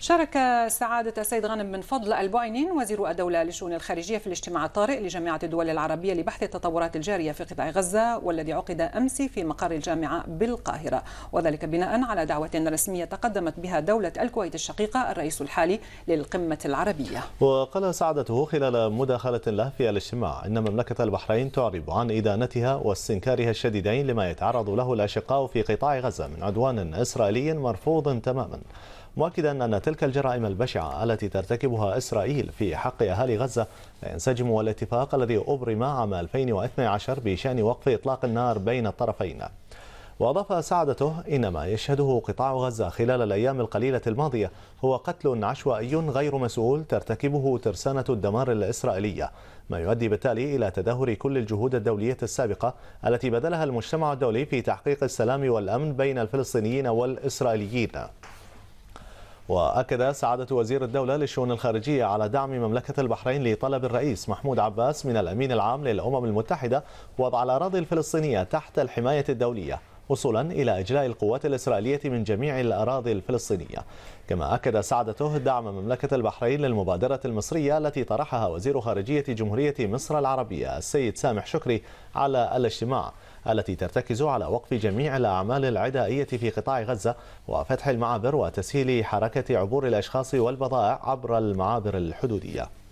شارك سعادة السيد غانم بن فضل البوينين وزير الدولة للشؤون الخارجية في الاجتماع الطارئ لجامعة الدول العربية لبحث التطورات الجارية في قطاع غزة والذي عقد أمس في مقر الجامعة بالقاهرة وذلك بناء على دعوة رسمية تقدمت بها دولة الكويت الشقيقة الرئيس الحالي للقمة العربية وقال سعادته خلال مداخلة له في الاجتماع إن مملكة البحرين تعرب عن إدانتها واستنكارها الشديدين لما يتعرض له الأشقاء في قطاع غزة من عدوان إسرائيلي مرفوض تماما مؤكدا أن تلك الجرائم البشعة التي ترتكبها إسرائيل في حق أهالي غزة ينسجم الاتفاق الذي أبرم عام 2012 بشأن وقف إطلاق النار بين الطرفين وأضاف سعادته إن ما يشهده قطاع غزة خلال الأيام القليلة الماضية هو قتل عشوائي غير مسؤول ترتكبه ترسانة الدمار الإسرائيلية ما يؤدي بالتالي إلى تدهور كل الجهود الدولية السابقة التي بذلها المجتمع الدولي في تحقيق السلام والأمن بين الفلسطينيين والإسرائيليين وأكد سعادة وزير الدولة للشؤون الخارجية على دعم مملكة البحرين لطلب الرئيس محمود عباس من الأمين العام للأمم المتحدة وضع الأراضي الفلسطينية تحت الحماية الدولية وصولا إلى إجلاء القوات الإسرائيلية من جميع الأراضي الفلسطينية كما أكد سعادته دعم مملكة البحرين للمبادرة المصرية التي طرحها وزير خارجية جمهورية مصر العربية السيد سامح شكري على الاجتماع التي ترتكز على وقف جميع الأعمال العدائية في قطاع غزة وفتح المعابر وتسهيل حركة عبور الأشخاص والبضائع عبر المعابر الحدودية